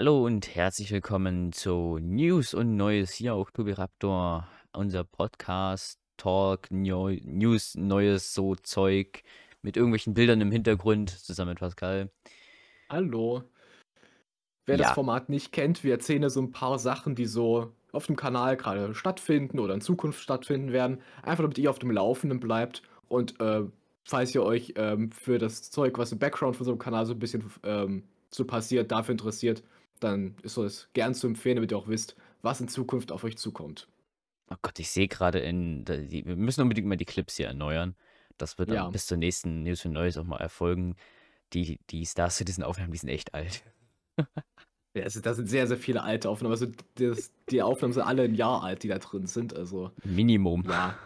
Hallo und herzlich willkommen zu News und Neues hier auf Tubiraptor, unser Podcast, Talk, News, Neues, so Zeug mit irgendwelchen Bildern im Hintergrund zusammen mit Pascal. Hallo. Wer ja. das Format nicht kennt, wir erzählen so ein paar Sachen, die so auf dem Kanal gerade stattfinden oder in Zukunft stattfinden werden. Einfach damit ihr auf dem Laufenden bleibt und äh, falls ihr euch ähm, für das Zeug, was im Background von so einem Kanal so ein bisschen ähm, so passiert, dafür interessiert, dann ist es gern zu empfehlen, damit ihr auch wisst, was in Zukunft auf euch zukommt. Oh Gott, ich sehe gerade in. wir müssen unbedingt mal die Clips hier erneuern. Das wird dann ja. bis zur nächsten News für Neues auch mal erfolgen. Die, die Star Citizen Aufnahmen, die sind echt alt. ja, also, da sind sehr, sehr viele alte Aufnahmen. Also das, die Aufnahmen sind alle ein Jahr alt, die da drin sind. Also. Minimum. Ja.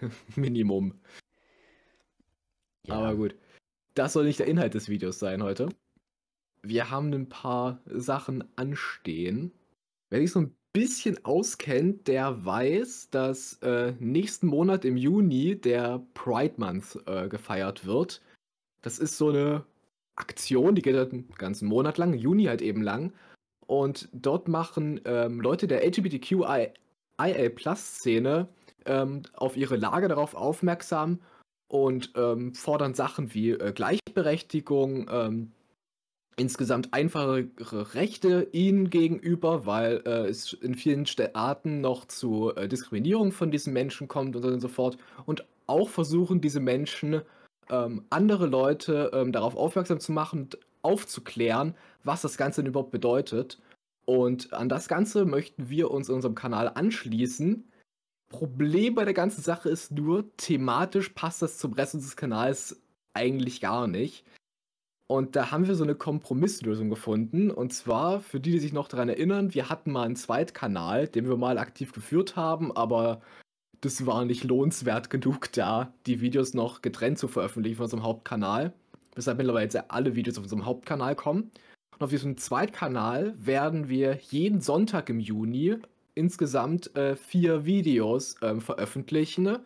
Minimum. Ja. Aber gut. Das soll nicht der Inhalt des Videos sein heute wir haben ein paar Sachen anstehen. Wer sich so ein bisschen auskennt, der weiß, dass äh, nächsten Monat im Juni der Pride Month äh, gefeiert wird. Das ist so eine Aktion, die geht halt einen ganzen Monat lang, Juni halt eben lang. Und dort machen ähm, Leute der LGBTQIA-Plus-Szene ähm, auf ihre Lage darauf aufmerksam und ähm, fordern Sachen wie äh, Gleichberechtigung, ähm, insgesamt einfachere Rechte ihnen gegenüber, weil äh, es in vielen Arten noch zu äh, Diskriminierung von diesen Menschen kommt und so und so fort. Und auch versuchen diese Menschen, ähm, andere Leute ähm, darauf aufmerksam zu machen und aufzuklären, was das Ganze denn überhaupt bedeutet. Und an das Ganze möchten wir uns in unserem Kanal anschließen. Problem bei der ganzen Sache ist nur, thematisch passt das zum Rest unseres Kanals eigentlich gar nicht. Und da haben wir so eine Kompromisslösung gefunden. Und zwar, für die, die sich noch daran erinnern, wir hatten mal einen Zweitkanal, den wir mal aktiv geführt haben, aber das war nicht lohnenswert genug, da die Videos noch getrennt zu veröffentlichen von unserem Hauptkanal. Weshalb mittlerweile jetzt alle Videos auf unserem Hauptkanal kommen. Und auf diesem Zweitkanal werden wir jeden Sonntag im Juni insgesamt äh, vier Videos äh, veröffentlichen,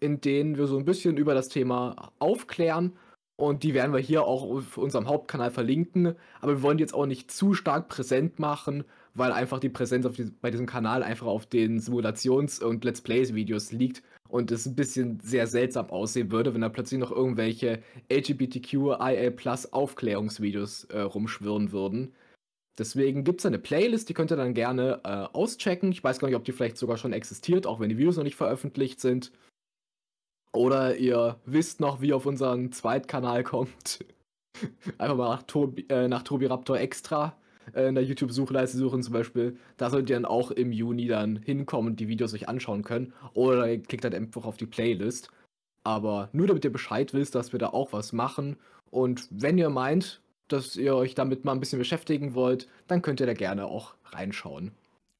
in denen wir so ein bisschen über das Thema aufklären und die werden wir hier auch auf unserem Hauptkanal verlinken. Aber wir wollen die jetzt auch nicht zu stark präsent machen, weil einfach die Präsenz die, bei diesem Kanal einfach auf den Simulations- und Let's Plays-Videos liegt und es ein bisschen sehr seltsam aussehen würde, wenn da plötzlich noch irgendwelche LGBTQIA Plus Aufklärungsvideos äh, rumschwirren würden. Deswegen gibt es eine Playlist, die könnt ihr dann gerne äh, auschecken. Ich weiß gar nicht, ob die vielleicht sogar schon existiert, auch wenn die Videos noch nicht veröffentlicht sind. Oder ihr wisst noch, wie ihr auf unseren Zweitkanal kommt. Einfach mal nach Tobi, äh, nach Tobi Raptor extra äh, in der YouTube-Suchleiste suchen zum Beispiel. Da solltet ihr dann auch im Juni dann hinkommen und die Videos euch anschauen können. Oder ihr klickt dann einfach auf die Playlist. Aber nur damit ihr Bescheid wisst, dass wir da auch was machen. Und wenn ihr meint, dass ihr euch damit mal ein bisschen beschäftigen wollt, dann könnt ihr da gerne auch reinschauen.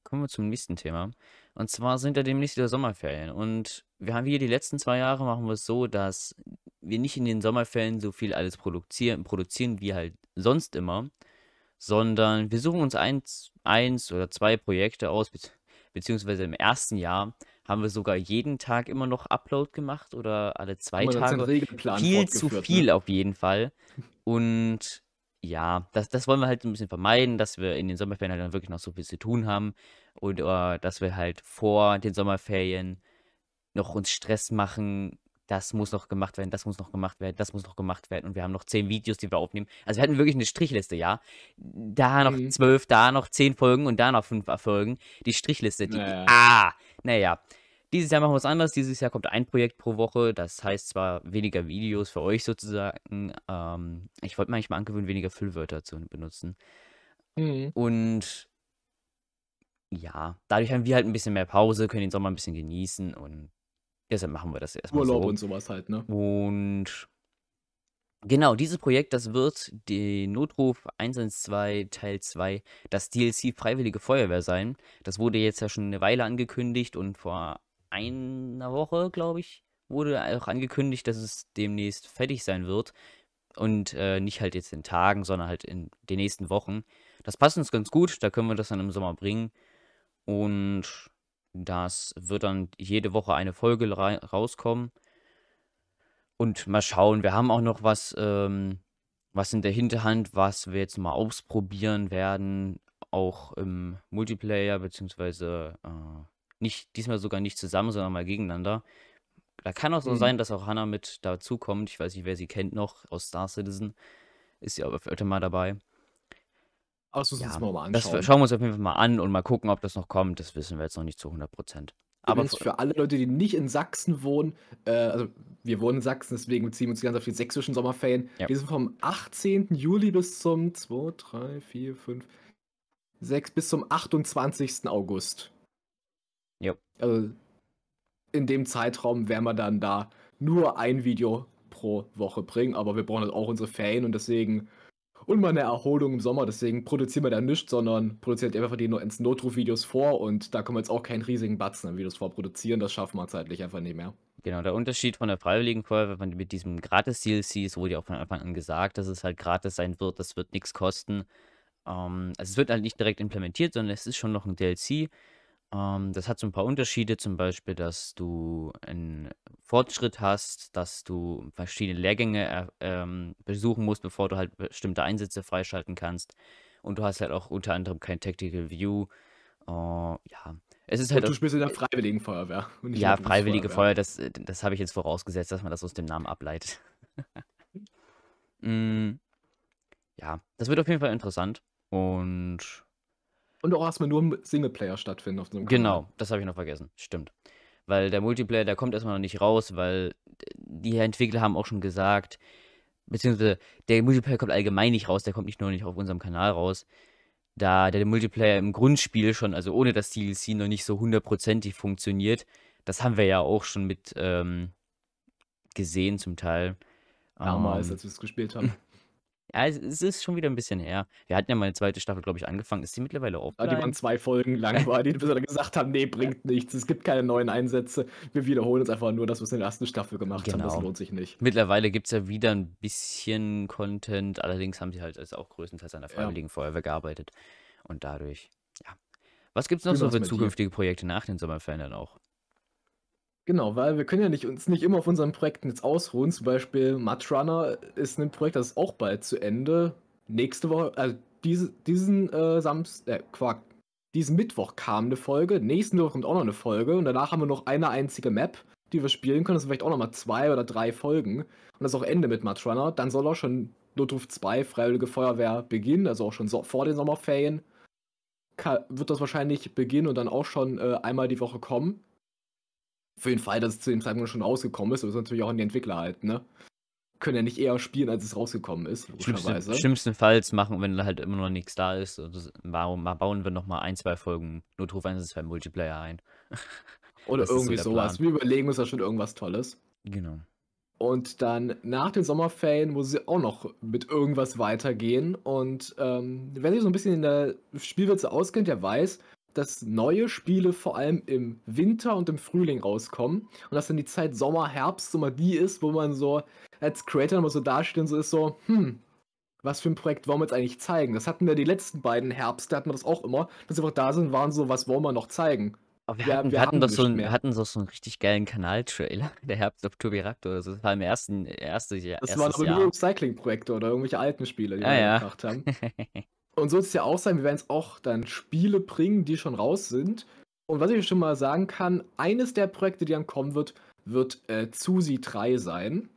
Kommen wir zum nächsten Thema. Und zwar sind ja demnächst wieder Sommerferien. Und wir haben hier die letzten zwei Jahre machen wir es so, dass wir nicht in den Sommerferien so viel alles produzieren, produzieren wie halt sonst immer, sondern wir suchen uns eins, eins oder zwei Projekte aus, beziehungsweise im ersten Jahr haben wir sogar jeden Tag immer noch Upload gemacht oder alle zwei Tage. Viel zu ne? viel ne? auf jeden Fall. Und ja, das, das wollen wir halt ein bisschen vermeiden, dass wir in den Sommerferien halt dann wirklich noch so viel zu tun haben oder äh, dass wir halt vor den Sommerferien noch uns Stress machen. Das muss noch gemacht werden, das muss noch gemacht werden, das muss noch gemacht werden. Und wir haben noch zehn Videos, die wir aufnehmen. Also wir hatten wirklich eine Strichliste, ja. Da noch mhm. zwölf, da noch zehn Folgen und da noch fünf äh, Folgen. Die Strichliste, die. Naja. Ah! Naja. Dieses Jahr machen wir es anders. Dieses Jahr kommt ein Projekt pro Woche. Das heißt zwar weniger Videos für euch sozusagen. Ähm, ich wollte mir eigentlich mal angewöhnen, weniger Füllwörter zu benutzen. Mhm. Und ja, dadurch haben wir halt ein bisschen mehr Pause, können den Sommer ein bisschen genießen und deshalb machen wir das erstmal Urlaub so. und sowas halt, ne? Und genau, dieses Projekt, das wird den Notruf 112 Teil 2, das DLC Freiwillige Feuerwehr sein. Das wurde jetzt ja schon eine Weile angekündigt und vor einer Woche, glaube ich, wurde auch angekündigt, dass es demnächst fertig sein wird. Und äh, nicht halt jetzt in Tagen, sondern halt in den nächsten Wochen. Das passt uns ganz gut, da können wir das dann im Sommer bringen. Und das wird dann jede Woche eine Folge rauskommen. Und mal schauen, wir haben auch noch was, ähm, was in der Hinterhand, was wir jetzt mal ausprobieren werden. Auch im Multiplayer, beziehungsweise äh, nicht, diesmal sogar nicht zusammen, sondern mal gegeneinander. Da kann auch so mhm. sein, dass auch Hannah mit dazukommt. Ich weiß nicht, wer sie kennt noch aus Star Citizen. Ist ja öfter mal dabei. Aber das müssen wir mal, anschauen. Das schauen wir uns auf jeden Fall mal an und mal gucken, ob das noch kommt. Das wissen wir jetzt noch nicht zu 100 Prozent. Aber für alle Leute, die nicht in Sachsen wohnen, äh, also wir wohnen in Sachsen, deswegen beziehen wir uns ganz auf die sächsischen Sommerferien. Ja. Wir sind vom 18. Juli bis zum 2, 3, 4, 5, 6 bis zum 28. August. Ja. Also in dem Zeitraum werden wir dann da nur ein Video pro Woche bringen, aber wir brauchen halt auch unsere Ferien und deswegen und mal eine Erholung im Sommer. Deswegen produzieren wir da nichts, sondern produzieren einfach die ins Notruf-Videos vor und da können wir jetzt auch keinen riesigen Batzen an Videos vorproduzieren. Das schaffen wir zeitlich einfach nicht mehr. Genau, der Unterschied von der freiwilligen Feuerwehr mit diesem Gratis-DLC, ist, wurde ja auch von Anfang an gesagt, dass es halt gratis sein wird, das wird nichts kosten. Ähm, also es wird halt nicht direkt implementiert, sondern es ist schon noch ein DLC. Ähm, das hat so ein paar Unterschiede, zum Beispiel, dass du einen Fortschritt hast, dass du verschiedene Lehrgänge äh, ähm, besuchen musst, bevor du halt bestimmte Einsätze freischalten kannst. Und du hast halt auch unter anderem kein Tactical View. Äh, ja, es ist halt. Und du spielst in der äh, Freiwilligen Feuerwehr. ja, Freiwillige Feuerwehr. Feuer, das, äh, das habe ich jetzt vorausgesetzt, dass man das aus dem Namen ableitet. mm, ja, das wird auf jeden Fall interessant. Und und auch erstmal nur im Singleplayer stattfinden auf so einem Genau, Kanal. das habe ich noch vergessen. Stimmt. Weil der Multiplayer, der kommt erstmal noch nicht raus, weil die Entwickler haben auch schon gesagt, beziehungsweise der Multiplayer kommt allgemein nicht raus, der kommt nicht nur nicht auf unserem Kanal raus, da der Multiplayer im Grundspiel schon, also ohne das DLC, noch nicht so hundertprozentig funktioniert. Das haben wir ja auch schon mit ähm, gesehen zum Teil. Damals, um, ähm, als wir es gespielt haben. Ja, es, es ist schon wieder ein bisschen her. Wir hatten ja mal eine zweite Staffel, glaube ich, angefangen. Ist die mittlerweile offline? Ja, die waren zwei Folgen lang, war die bis wir dann gesagt haben, nee, bringt nichts. Es gibt keine neuen Einsätze. Wir wiederholen uns einfach nur, dass wir es in der ersten Staffel gemacht genau. haben. Das genau. lohnt sich nicht. Mittlerweile gibt es ja wieder ein bisschen Content. Allerdings haben sie halt also auch größtenteils an der Freiwilligen ja. Feuerwehr gearbeitet. Und dadurch, ja. Was gibt es noch so für zukünftige dir? Projekte nach den Sommerferien dann auch? Genau, weil wir können ja nicht, uns nicht immer auf unseren Projekten jetzt ausruhen. Zum Beispiel Mudrunner ist ein Projekt, das ist auch bald zu Ende. Nächste Woche, also diese, diesen äh, Samstag, äh, Quark, diesen Mittwoch kam eine Folge, nächsten Mittwoch kommt auch noch eine Folge und danach haben wir noch eine einzige Map, die wir spielen können. Das sind vielleicht auch nochmal zwei oder drei Folgen. Und das ist auch Ende mit Mudrunner. Dann soll auch schon Notruf 2, Freiwillige Feuerwehr, beginnen, also auch schon so, vor den Sommerferien. Kann, wird das wahrscheinlich beginnen und dann auch schon äh, einmal die Woche kommen für den Fall, dass es zu dem Zeitpunkt schon rausgekommen ist, aber es natürlich auch an die Entwickler halt, ne? Können ja nicht eher spielen, als es rausgekommen ist, logischerweise. Schlimmsten, schlimmstenfalls machen, wenn halt immer noch nichts da ist, das, also, warum bauen wir nochmal ein, zwei Folgen Notruf 1 2 Multiplayer ein? Oder das irgendwie so sowas. Wir überlegen uns da schon irgendwas Tolles. Genau. Und dann nach den Sommerferien muss sie auch noch mit irgendwas weitergehen. Und ähm, wer sich so ein bisschen in der Spielwürze auskennt, der weiß, dass neue Spiele vor allem im Winter und im Frühling rauskommen und dass dann die Zeit Sommer, Herbst immer die ist, wo man so als Creator immer so dasteht und so ist so, hm, was für ein Projekt wollen wir jetzt eigentlich zeigen? Das hatten wir die letzten beiden Herbst, da hatten wir das auch immer, dass wir einfach da sind, waren so, was wollen wir noch zeigen? Aber wir, wir, hatten, wir, hatten, doch so einen, wir hatten so, einen richtig geilen Kanal-Trailer, der Herbst auf Tubirakto. Das war im ersten, ersten Jahr. Das waren so nur Cycling-Projekte oder irgendwelche alten Spiele, die ah, wir ja. gemacht haben. Und so wird es ja auch sein, wir werden es auch dann Spiele bringen, die schon raus sind. Und was ich schon mal sagen kann, eines der Projekte, die dann kommen wird, wird äh, Zusi 3 sein.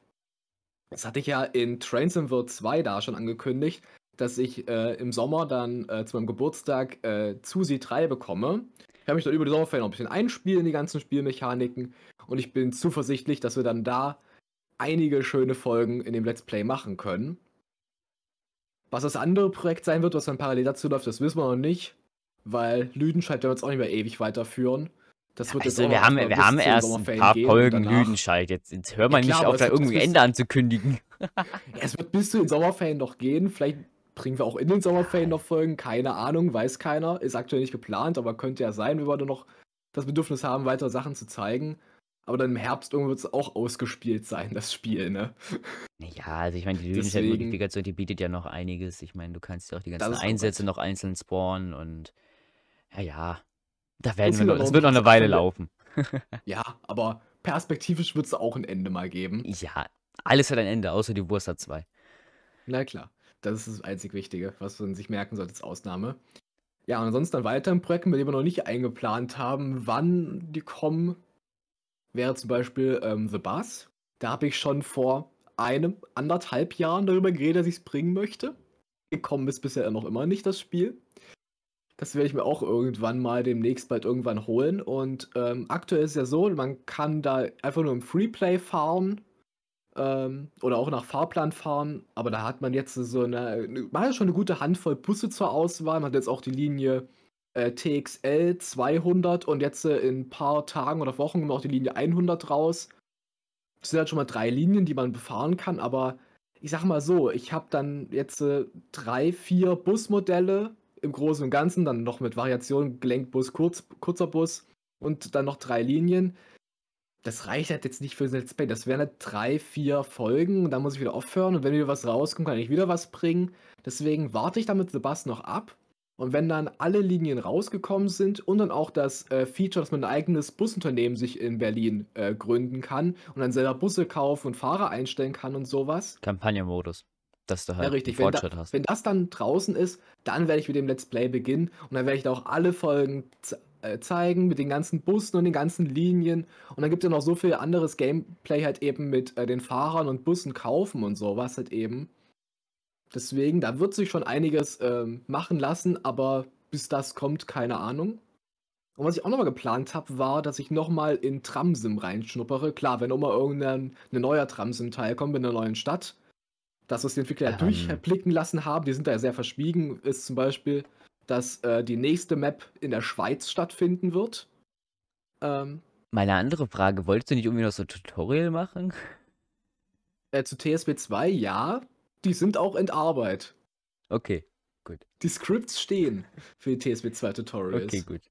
Das hatte ich ja in Train Sim World 2 da schon angekündigt, dass ich äh, im Sommer dann äh, zu meinem Geburtstag äh, Zusi 3 bekomme. Ich habe mich dann über die Sommerferien noch ein bisschen einspielen in die ganzen Spielmechaniken und ich bin zuversichtlich, dass wir dann da einige schöne Folgen in dem Let's Play machen können. Was das andere Projekt sein wird, was dann parallel dazu läuft, das wissen wir noch nicht. Weil Lüdenscheid werden wir jetzt auch nicht mehr ewig weiterführen. Das wird also, jetzt wir haben, wir haben erst ein paar Folgen Lüdenscheid. Jetzt, jetzt hör mal ja, nicht auf, da irgendwie Ende anzukündigen. ja, es wird bis zu den Sommerferien noch gehen. Vielleicht bringen wir auch in den Sommerferien noch Folgen. Keine Ahnung, weiß keiner. Ist aktuell nicht geplant, aber könnte ja sein, wenn wir noch das Bedürfnis haben, weitere Sachen zu zeigen aber dann im Herbst irgendwo wird es auch ausgespielt sein, das Spiel, ne? Ja, also ich meine, die Löwenstein-Modifikation, die bietet ja noch einiges. Ich meine, du kannst ja auch die ganzen Einsätze noch einzeln spawnen und ja, ja. Da werden wir noch, es wird noch eine Weile laufen. ja, aber perspektivisch wird es auch ein Ende mal geben. Ja, alles hat ein Ende, außer die Wurst hat zwei. Na klar, das ist das einzig Wichtige, was man sich merken sollte als Ausnahme. Ja, und ansonsten an weiteren Projekten, bei denen wir noch nicht eingeplant haben, wann die kommen, wäre zum Beispiel ähm, The Buzz. Da habe ich schon vor einem, anderthalb Jahren darüber geredet, dass ich es bringen möchte. Gekommen ist bisher noch immer nicht das Spiel. Das werde ich mir auch irgendwann mal demnächst bald irgendwann holen. Und ähm, aktuell ist es ja so, man kann da einfach nur im Freeplay fahren ähm, oder auch nach Fahrplan fahren. Aber da hat man jetzt so eine, man hat schon eine gute Handvoll Busse zur Auswahl. Man hat jetzt auch die Linie äh, TXL 200 und jetzt äh, in ein paar Tagen oder Wochen kommt auch die Linie 100 raus. Das sind halt schon mal drei Linien, die man befahren kann, aber ich sag mal so, ich habe dann jetzt äh, drei, vier Busmodelle im Großen und Ganzen, dann noch mit Variationen, Gelenkbus, Kurz, kurzer Bus und dann noch drei Linien. Das reicht halt jetzt nicht für ein Let's Play. Das wären halt drei, vier Folgen und dann muss ich wieder aufhören und wenn wieder was rauskommt, kann ich wieder was bringen. Deswegen warte ich damit Sebastian noch ab und wenn dann alle Linien rausgekommen sind und dann auch das äh, Feature, dass man ein eigenes Busunternehmen sich in Berlin äh, gründen kann und dann selber Busse kaufen und Fahrer einstellen kann und sowas. Kampagnenmodus. Dass du halt ja, richtig. Fortschritt wenn da, hast. Wenn das dann draußen ist, dann werde ich mit dem Let's Play beginnen und dann werde ich da auch alle Folgen äh, zeigen mit den ganzen Bussen und den ganzen Linien. Und dann gibt es ja noch so viel anderes Gameplay halt eben mit äh, den Fahrern und Bussen kaufen und sowas halt eben. Deswegen, da wird sich schon einiges ähm, machen lassen, aber bis das kommt, keine Ahnung. Und was ich auch nochmal geplant habe, war, dass ich nochmal in Tramsim reinschnuppere. Klar, wenn nochmal irgendein neuer Tramsim-Teil kommt in einer neuen Stadt, dass was die Entwickler ähm. durchblicken lassen haben, die sind da ja sehr verschwiegen, ist zum Beispiel, dass äh, die nächste Map in der Schweiz stattfinden wird. Ähm, Meine andere Frage, wolltest du nicht irgendwie noch so ein Tutorial machen? Äh, zu TSB 2, ja. Die sind auch in Arbeit. Okay, gut. Die Scripts stehen für die TSW 2 Tutorials. Okay, gut.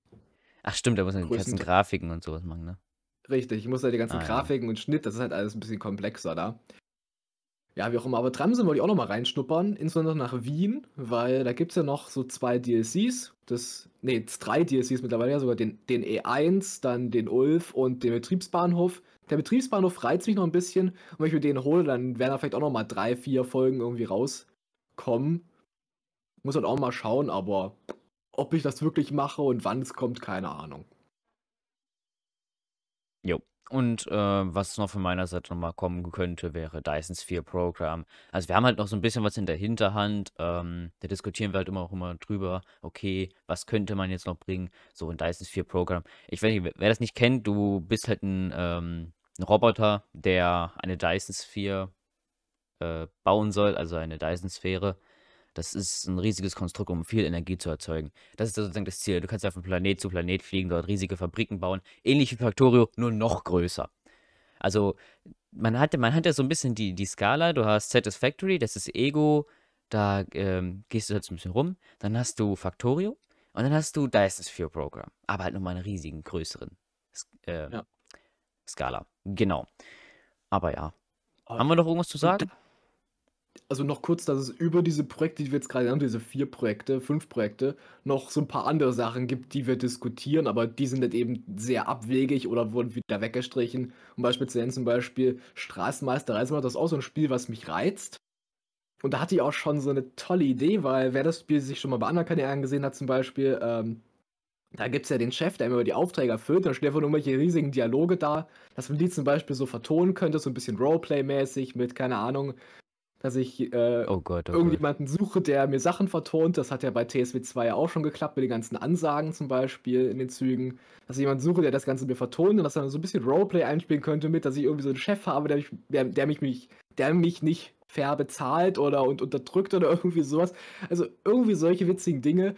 Ach stimmt, da muss man die ganzen Grafiken und sowas machen, ne? Richtig, ich muss halt die ganzen ah, Grafiken ja. und Schnitt, das ist halt alles ein bisschen komplexer da ja, wie auch immer. Aber Tramsen wollte ich auch nochmal reinschnuppern, insbesondere nach Wien, weil da gibt es ja noch so zwei DLCs. Das, nee, drei DLCs mittlerweile, ja sogar den, den E1, dann den Ulf und den Betriebsbahnhof. Der Betriebsbahnhof reizt mich noch ein bisschen. Und wenn ich mir den hole, dann werden da vielleicht auch nochmal drei, vier Folgen irgendwie rauskommen. Muss halt auch mal schauen, aber ob ich das wirklich mache und wann es kommt, keine Ahnung. Jo. Und äh, was noch von meiner Seite nochmal kommen könnte, wäre Dyson Sphere Program. Also wir haben halt noch so ein bisschen was in der Hinterhand. Ähm, da diskutieren wir halt immer auch immer drüber, okay, was könnte man jetzt noch bringen? So ein Dyson Sphere Program. Ich weiß nicht, wer das nicht kennt, du bist halt ein, ähm, ein Roboter, der eine Dyson Sphere äh, bauen soll, also eine Dyson Sphäre. Das ist ein riesiges Konstrukt, um viel Energie zu erzeugen. Das ist sozusagen das Ziel. Du kannst ja von Planet zu Planet fliegen, dort riesige Fabriken bauen, ähnlich wie Factorio, nur noch größer. Also man hat, man hatte so ein bisschen die, die Skala. Du hast Satisfactory, das ist Ego, da ähm, gehst du halt so ein bisschen rum. Dann hast du Factorio und dann hast du Dyson Sphere Program. Aber halt nochmal einen riesigen, größeren äh, ja. Skala. Genau. Aber ja. Haben wir noch irgendwas zu sagen? Ja also noch kurz, dass es über diese Projekte, die wir jetzt gerade haben, diese vier Projekte, fünf Projekte, noch so ein paar andere Sachen gibt, die wir diskutieren, aber die sind dann halt eben sehr abwegig oder wurden wieder weggestrichen. Und beispielsweise zum Beispiel Straßenmeister Reisenmacher, das ist auch so ein Spiel, was mich reizt. Und da hatte ich auch schon so eine tolle Idee, weil wer das Spiel sich schon mal bei anderen Kanälen angesehen hat, zum Beispiel, ähm, da gibt es ja den Chef, der immer die Aufträge erfüllt, dann stehen einfach nur irgendwelche riesigen Dialoge da, dass man die zum Beispiel so vertonen könnte, so ein bisschen Roleplay-mäßig mit, keine Ahnung, dass ich äh, oh Gott, oh irgendjemanden Gott. suche, der mir Sachen vertont. Das hat ja bei TSW 2 ja auch schon geklappt, mit den ganzen Ansagen zum Beispiel in den Zügen. Dass ich jemanden suche, der das Ganze mir vertont und dass dann so ein bisschen Roleplay einspielen könnte mit, dass ich irgendwie so einen Chef habe, der mich, der, der mich, mich, der mich nicht fair bezahlt oder und unterdrückt oder irgendwie sowas. Also irgendwie solche witzigen Dinge,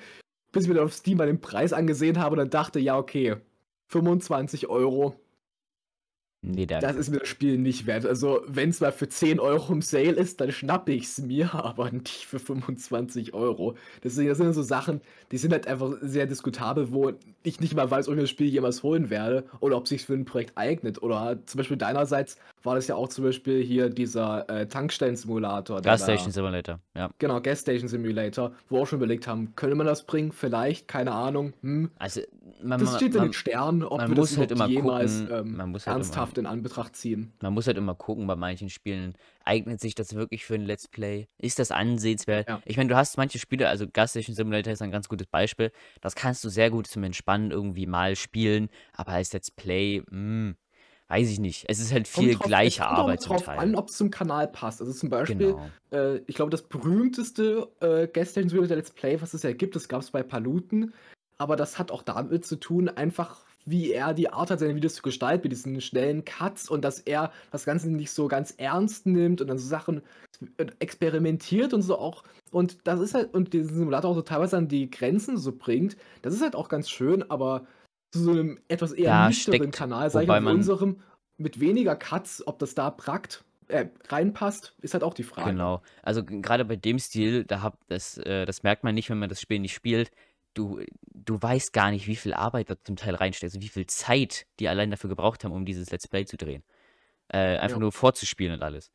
bis ich mir dann auf Steam mal den Preis angesehen habe und dann dachte, ja, okay, 25 Euro Nee, der das ist mir das Spiel nicht wert. Also, wenn es mal für 10 Euro im Sale ist, dann schnappe ich es mir, aber nicht für 25 Euro. Deswegen, das sind so Sachen, die sind halt einfach sehr diskutabel, wo ich nicht mal weiß, ob ich das Spiel jemals holen werde oder ob sich für ein Projekt eignet. Oder zum Beispiel deinerseits war das ja auch zum Beispiel hier dieser äh, Tankstellen-Simulator. Gas Station Simulator, ja. Genau, Gas Station Simulator, wo wir auch schon überlegt haben, könnte man das bringen? Vielleicht, keine Ahnung. Hm. Also, man, das steht in den Sternen, ob man wir muss das halt immer jemals gucken, ähm, man muss halt ernsthaft immer, in Anbetracht ziehen. Man muss halt immer gucken bei manchen Spielen. Eignet sich das wirklich für ein Let's Play? Ist das ansehenswert? Ja. Ich meine, du hast manche Spiele, also Gas Simulator ist ein ganz gutes Beispiel. Das kannst du sehr gut zum Entspannen irgendwie mal spielen, aber als Let's Play, mh, hm, weiß ich nicht. Es ist halt viel drauf, gleiche Arbeit zum drauf Teil. an, ob es zum Kanal passt. Also zum Beispiel, genau. äh, ich glaube, das berühmteste äh, Gas Simulator Let's Play, was es ja gibt, das gab es bei Paluten aber das hat auch damit zu tun, einfach wie er die Art hat, seine Videos zu gestalten, mit diesen schnellen Cuts und dass er das Ganze nicht so ganz ernst nimmt und dann so Sachen experimentiert und so auch. Und das ist halt, und diesen Simulator auch so teilweise an die Grenzen so bringt, das ist halt auch ganz schön, aber zu so einem etwas eher nüchternen Kanal, sag ich mal, unserem, mit weniger Cuts, ob das da prakt, äh, reinpasst, ist halt auch die Frage. Genau. Also gerade bei dem Stil, da hab das, äh, das merkt man nicht, wenn man das Spiel nicht spielt du, du weißt gar nicht, wie viel Arbeit da zum Teil reinsteckt, also wie viel Zeit die allein dafür gebraucht haben, um dieses Let's Play zu drehen. Äh, einfach ja. nur vorzuspielen und alles.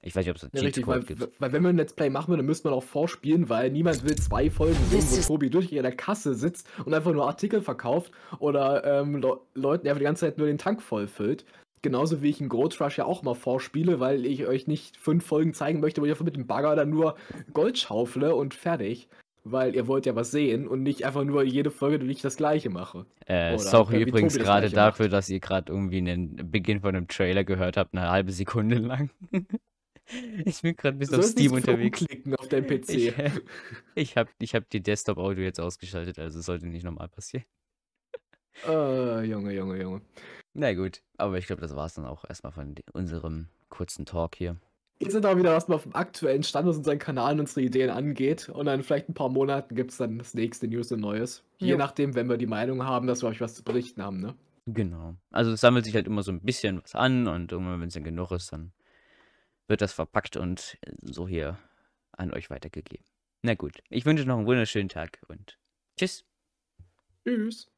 Ich weiß nicht, ob es ja, richtig, weil, gibt. Weil wenn wir ein Let's Play machen, dann müsste man auch vorspielen, weil niemand will zwei Folgen sehen, wo Tobi durch in der Kasse sitzt und einfach nur Artikel verkauft oder ähm, Le Leuten einfach die ganze Zeit nur den Tank vollfüllt. Genauso wie ich in Gold Rush ja auch mal vorspiele, weil ich euch nicht fünf Folgen zeigen möchte, wo ich einfach mit dem Bagger dann nur Gold schaufle und fertig weil ihr wollt ja was sehen und nicht einfach nur jede Folge, die ich das gleiche mache. Äh, Oder, sorry äh, übrigens gerade dafür, macht. dass ihr gerade irgendwie einen Beginn von einem Trailer gehört habt, eine halbe Sekunde lang. ich bin gerade bis auf Steam unterwegs. klicken auf deinem PC. Ich, ich habe ich hab die Desktop-Audio jetzt ausgeschaltet, also sollte nicht nochmal passieren. Oh, Junge, Junge, Junge. Na gut, aber ich glaube, das war es dann auch erstmal von unserem kurzen Talk hier. Jetzt sind auch wieder erstmal auf dem aktuellen Stand, was unseren Kanal und unsere Ideen angeht. Und dann vielleicht ein paar Monaten gibt es dann das nächste News und Neues. Je ja. nachdem, wenn wir die Meinung haben, dass wir euch was zu berichten haben, ne? Genau. Also es sammelt sich halt immer so ein bisschen was an und irgendwann, wenn es dann genug ist, dann wird das verpackt und so hier an euch weitergegeben. Na gut, ich wünsche noch einen wunderschönen Tag und tschüss. Tschüss.